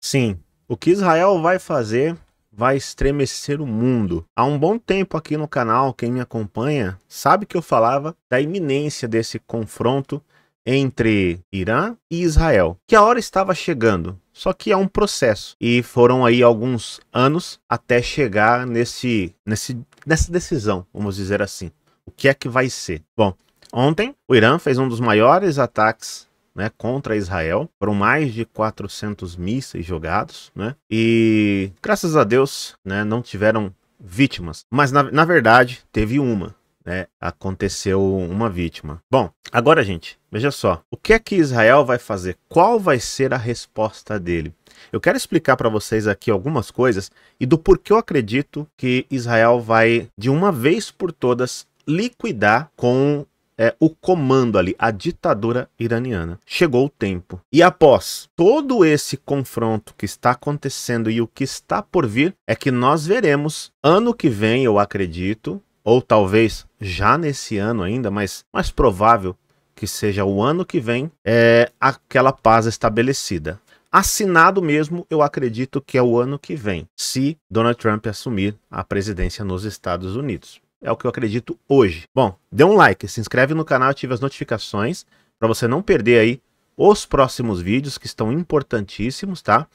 Sim, o que Israel vai fazer vai estremecer o mundo. Há um bom tempo aqui no canal, quem me acompanha sabe que eu falava da iminência desse confronto entre Irã e Israel, que a hora estava chegando. Só que é um processo e foram aí alguns anos até chegar nesse, nesse nessa decisão, vamos dizer assim. O que é que vai ser? Bom, ontem o Irã fez um dos maiores ataques né, contra Israel. Foram mais de 400 mísseis jogados, né? E graças a Deus, né, não tiveram vítimas. Mas na, na verdade, teve uma, né, aconteceu uma vítima. Bom, agora, gente, veja só. O que é que Israel vai fazer? Qual vai ser a resposta dele? Eu quero explicar para vocês aqui algumas coisas e do porquê eu acredito que Israel vai, de uma vez por todas, liquidar com é, o comando ali, a ditadura iraniana. Chegou o tempo. E após todo esse confronto que está acontecendo e o que está por vir, é que nós veremos ano que vem, eu acredito, ou talvez já nesse ano ainda, mas mais provável que seja o ano que vem, é aquela paz estabelecida assinado mesmo, eu acredito que é o ano que vem, se Donald Trump assumir a presidência nos Estados Unidos. É o que eu acredito hoje. Bom, dê um like, se inscreve no canal, ative as notificações para você não perder aí os próximos vídeos que estão importantíssimos, tá?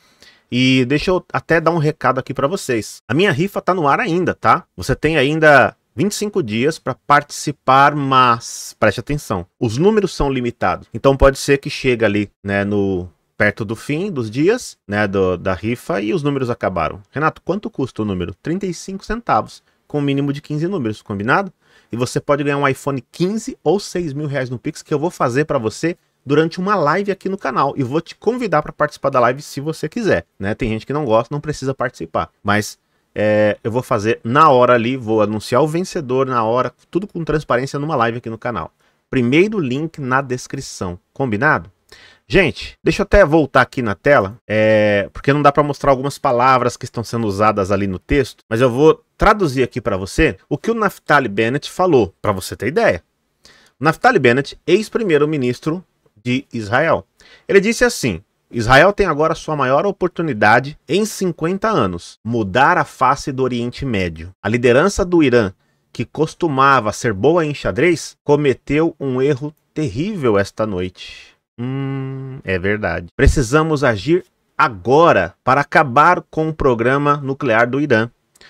E deixa eu até dar um recado aqui para vocês. A minha rifa tá no ar ainda, tá? Você tem ainda 25 dias para participar, mas preste atenção, os números são limitados. Então pode ser que chegue ali, né, no perto do fim dos dias, né, do, da rifa e os números acabaram. Renato, quanto custa o número? 35 centavos com um mínimo de 15 números, combinado? E você pode ganhar um iPhone 15 ou 6 mil reais no Pix, que eu vou fazer para você durante uma live aqui no canal. E vou te convidar para participar da live se você quiser, né? Tem gente que não gosta, não precisa participar. Mas é, eu vou fazer na hora ali, vou anunciar o vencedor na hora, tudo com transparência numa live aqui no canal. Primeiro link na descrição, combinado? Gente, deixa eu até voltar aqui na tela, é, porque não dá para mostrar algumas palavras que estão sendo usadas ali no texto, mas eu vou traduzir aqui para você o que o Naftali Bennett falou, para você ter ideia. O Naftali Bennett, ex-primeiro-ministro de Israel. Ele disse assim: Israel tem agora sua maior oportunidade em 50 anos mudar a face do Oriente Médio. A liderança do Irã, que costumava ser boa em xadrez, cometeu um erro terrível esta noite. Hum, é verdade. Precisamos agir agora para acabar com o programa nuclear do Irã,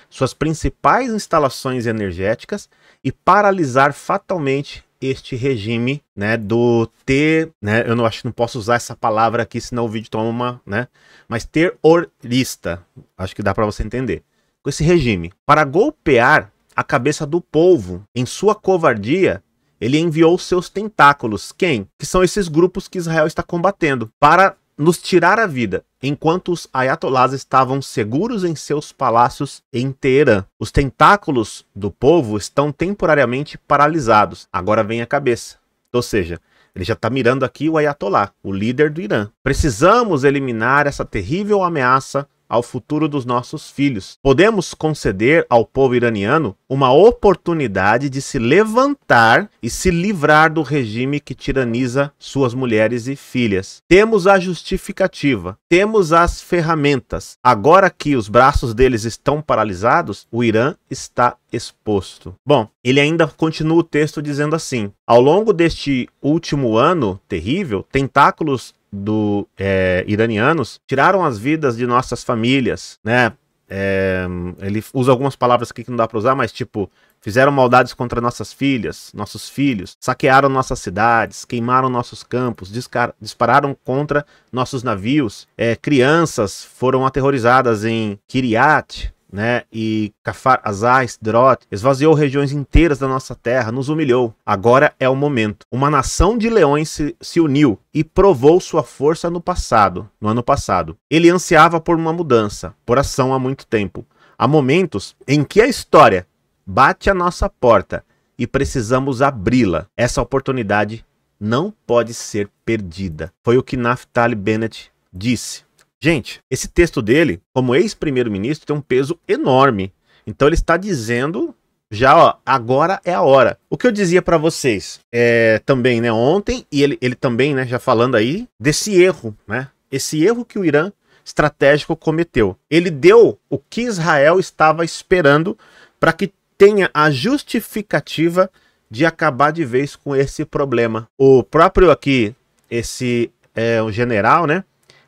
suas principais instalações energéticas e paralisar fatalmente este regime, né, do ter, né, eu não acho que não posso usar essa palavra aqui, senão o vídeo toma uma, né, mas terrorista, acho que dá para você entender, com esse regime, para golpear a cabeça do povo em sua covardia ele enviou seus tentáculos, quem? Que são esses grupos que Israel está combatendo, para nos tirar a vida, enquanto os ayatolás estavam seguros em seus palácios em Teherã. Os tentáculos do povo estão temporariamente paralisados. Agora vem a cabeça. Ou seja, ele já está mirando aqui o ayatolá, o líder do Irã. Precisamos eliminar essa terrível ameaça ao futuro dos nossos filhos. Podemos conceder ao povo iraniano uma oportunidade de se levantar e se livrar do regime que tiraniza suas mulheres e filhas. Temos a justificativa, temos as ferramentas. Agora que os braços deles estão paralisados, o Irã está exposto. Bom, ele ainda continua o texto dizendo assim: Ao longo deste último ano terrível, tentáculos do é, iranianos tiraram as vidas de nossas famílias, né? É, ele usa algumas palavras aqui que não dá para usar, mas tipo fizeram maldades contra nossas filhas, nossos filhos, saquearam nossas cidades, queimaram nossos campos, dispararam contra nossos navios, é, crianças foram aterrorizadas em Kiryat, né? E Cafar, Azar, Sderot, esvaziou regiões inteiras da nossa terra, nos humilhou. Agora é o momento. Uma nação de leões se, se uniu e provou sua força no passado, no ano passado. Ele ansiava por uma mudança, por ação há muito tempo. Há momentos em que a história bate à nossa porta e precisamos abri-la. Essa oportunidade não pode ser perdida. Foi o que Naftali Bennett disse. Gente, esse texto dele, como ex-primeiro-ministro, tem um peso enorme. Então ele está dizendo já, ó, agora é a hora. O que eu dizia para vocês é, também, né, ontem, e ele, ele também, né, já falando aí, desse erro, né? Esse erro que o Irã estratégico cometeu. Ele deu o que Israel estava esperando para que tenha a justificativa de acabar de vez com esse problema. O próprio aqui, esse é, o general, né?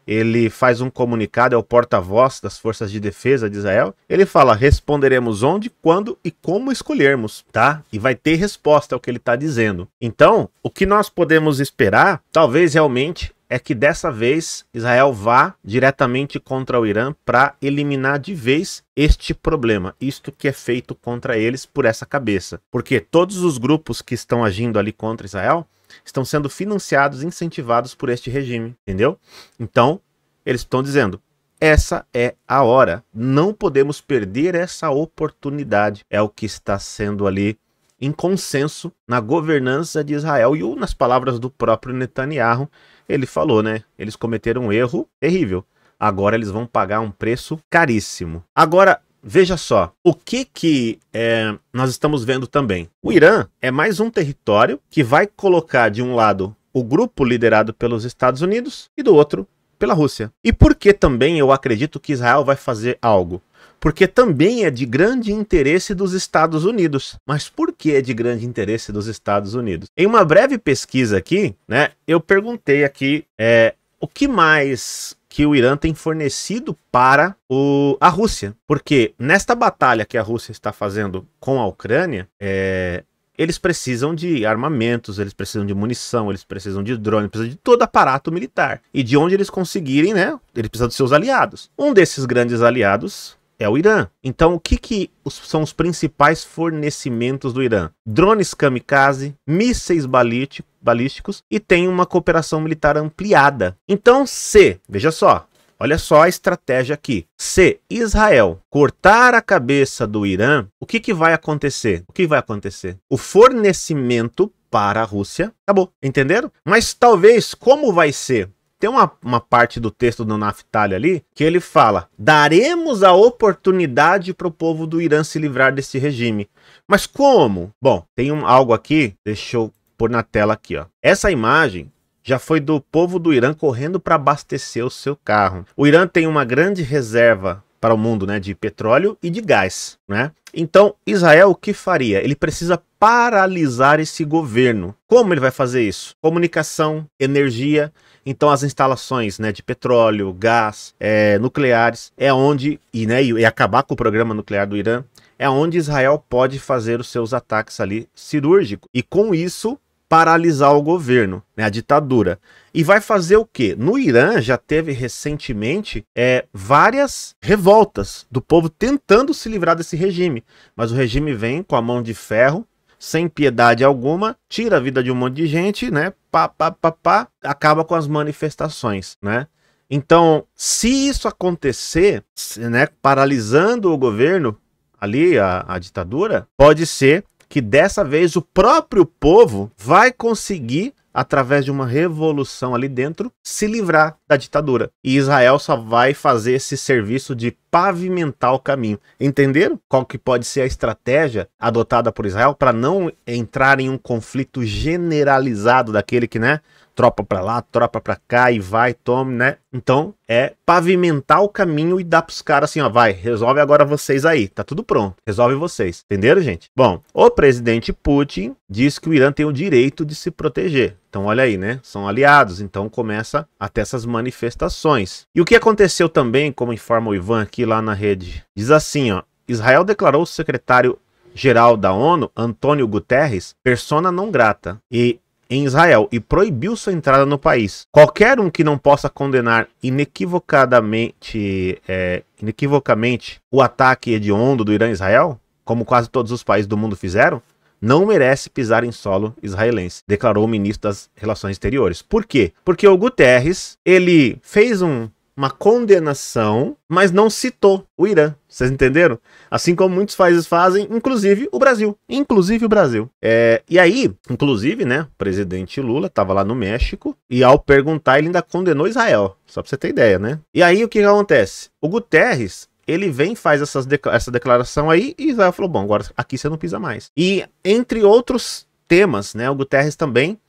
ele faz um comunicado, é o porta-voz das forças de defesa de Israel. Ele fala: responderemos onde, quando e como escolhermos, tá? E vai ter resposta ao é que ele está dizendo. Então, o que nós podemos esperar, talvez realmente, é que dessa vez Israel vá diretamente contra o Irã para eliminar de vez este problema, isto que é feito contra eles por essa cabeça. Porque todos os grupos que estão agindo ali contra Israel estão sendo financiados, incentivados por este regime, entendeu? Então, eles estão dizendo: essa é a hora, não podemos perder essa oportunidade. É o que está sendo ali em consenso na governança de Israel e nas palavras do próprio Netanyahu, ele falou, né? Eles cometeram um erro terrível. Agora eles vão pagar um preço caríssimo. Agora, Veja só, o que que é, nós estamos vendo também? O Irã é mais um território que vai colocar de um lado o grupo liderado pelos Estados Unidos e do outro pela Rússia. E por que também eu acredito que Israel vai fazer algo? Porque também é de grande interesse dos Estados Unidos. Mas por que é de grande interesse dos Estados Unidos? Em uma breve pesquisa aqui, né, eu perguntei aqui é, o que mais que o Irã tem fornecido para o, a Rússia. Porque nesta batalha que a Rússia está fazendo com a Ucrânia, é, eles precisam de armamentos, eles precisam de munição, eles precisam de drones, precisam de todo aparato militar. E de onde eles conseguirem, né? Eles precisam de seus aliados. Um desses grandes aliados é o Irã. Então, o que, que são os principais fornecimentos do Irã? Drones kamikaze, mísseis balísticos e tem uma cooperação militar ampliada. Então, se, veja só, Olha só a estratégia aqui. Se Israel cortar a cabeça do Irã, o que, que vai acontecer? O que vai acontecer? O fornecimento para a Rússia acabou. Entenderam? Mas talvez como vai ser tem uma, uma parte do texto do Naftali ali que ele fala: daremos a oportunidade para o povo do Irã se livrar desse regime. Mas como? Bom, tem um, algo aqui, deixa eu pôr na tela aqui, ó. Essa imagem já foi do povo do Irã correndo para abastecer o seu carro. O Irã tem uma grande reserva para o mundo, né, de petróleo e de gás, né? Então, Israel o que faria? Ele precisa paralisar esse governo. Como ele vai fazer isso? Comunicação, energia, então as instalações, né, de petróleo, gás, é, nucleares, é onde e, né, e acabar com o programa nuclear do Irã é onde Israel pode fazer os seus ataques ali cirúrgicos. E com isso, paralisar o governo, né, a ditadura. E vai fazer o quê? No Irã já teve recentemente é, várias revoltas do povo tentando se livrar desse regime, mas o regime vem com a mão de ferro, sem piedade alguma, tira a vida de um monte de gente, né? Pá, pá, pá, pá, acaba com as manifestações, né? Então, se isso acontecer, né, paralisando o governo ali, a, a ditadura, pode ser que dessa vez o próprio povo vai conseguir através de uma revolução ali dentro, se livrar da ditadura. E Israel só vai fazer esse serviço de pavimentar o caminho. Entenderam qual que pode ser a estratégia adotada por Israel para não entrar em um conflito generalizado daquele que, né, tropa para lá, tropa para cá e vai, toma, né? Então é pavimentar o caminho e dar pros caras assim, ó, vai, resolve agora vocês aí, tá tudo pronto, resolve vocês, entenderam, gente? Bom, o presidente Putin diz que o Irã tem o direito de se proteger. Então olha aí, né? São aliados, então começa até essas manifestações. E o que aconteceu também, como informa o Ivan aqui lá na rede, diz assim, ó, Israel declarou o secretário geral da ONU, Antônio Guterres, persona não grata e em Israel e proibiu sua entrada no país. Qualquer um que não possa condenar inequivocadamente, é, inequivocamente o ataque hediondo do Irã a Israel, como quase todos os países do mundo fizeram, não merece pisar em solo israelense, declarou o ministro das Relações Exteriores. Por quê? Porque o Guterres, ele fez um uma condenação, mas não citou o Irã. Vocês entenderam? Assim como muitos países fazem, inclusive o Brasil. Inclusive o Brasil. É, e aí, inclusive, né, o presidente Lula estava lá no México e ao perguntar ele ainda condenou Israel. Só para você ter ideia, né? E aí o que, que acontece? O Guterres, ele vem faz essas de essa declaração aí e Israel falou, bom, agora aqui você não pisa mais. E entre outros temas, né, o Guterres também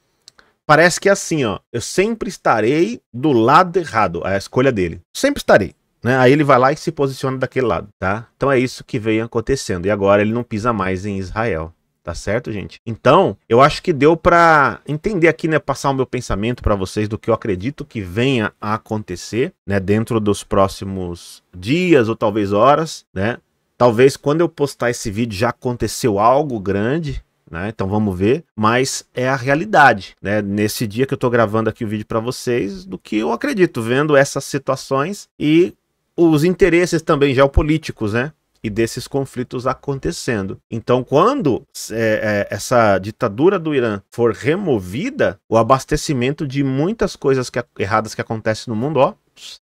parece que é assim, ó. Eu sempre estarei do lado errado. É a escolha dele. Sempre estarei. Né? Aí ele vai lá e se posiciona daquele lado, tá? Então é isso que vem acontecendo. E agora ele não pisa mais em Israel. Tá certo, gente? Então, eu acho que deu para entender aqui, né, passar o meu pensamento para vocês do que eu acredito que venha a acontecer, né, dentro dos próximos dias ou talvez horas, né? Talvez quando eu postar esse vídeo já aconteceu algo grande, né? Então vamos ver, mas é a realidade, né? Nesse dia que eu estou gravando aqui o vídeo para vocês, do que eu acredito vendo essas situações e os interesses também geopolíticos, né? E desses conflitos acontecendo. Então, quando é, é, essa ditadura do Irã for removida, o abastecimento de muitas coisas que, erradas que acontecem no mundo, ó,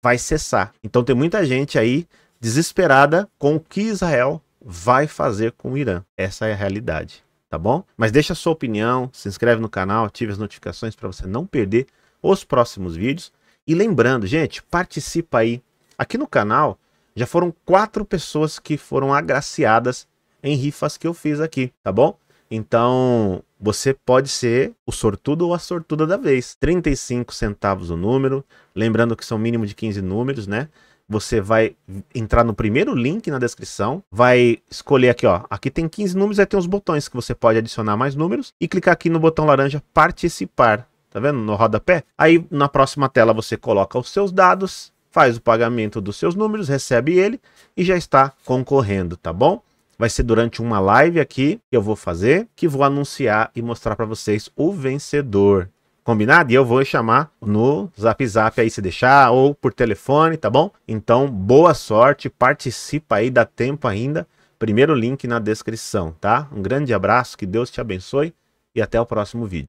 vai cessar. Então, tem muita gente aí desesperada com o que Israel vai fazer com o Irã. Essa é a realidade tá bom? Mas deixa a sua opinião, se inscreve no canal, ative as notificações para você não perder os próximos vídeos. E lembrando, gente, participa aí. Aqui no canal já foram quatro pessoas que foram agraciadas em rifas que eu fiz aqui, tá bom? Então, você pode ser o sortudo ou a sortuda da vez. 35 centavos o número, lembrando que são mínimo de 15 números, né? você vai entrar no primeiro link na descrição, vai escolher aqui, ó, aqui tem 15 números, aí tem os botões que você pode adicionar mais números e clicar aqui no botão laranja participar, tá vendo? No rodapé. Aí na próxima tela você coloca os seus dados, faz o pagamento dos seus números, recebe ele e já está concorrendo, tá bom? Vai ser durante uma live aqui que eu vou fazer, que vou anunciar e mostrar para vocês o vencedor, Combinado? E eu vou chamar no Zap Zap aí se deixar ou por telefone, tá bom? Então, boa sorte, participa aí, dá tempo ainda. Primeiro link na descrição, tá? Um grande abraço, que Deus te abençoe e até o próximo vídeo.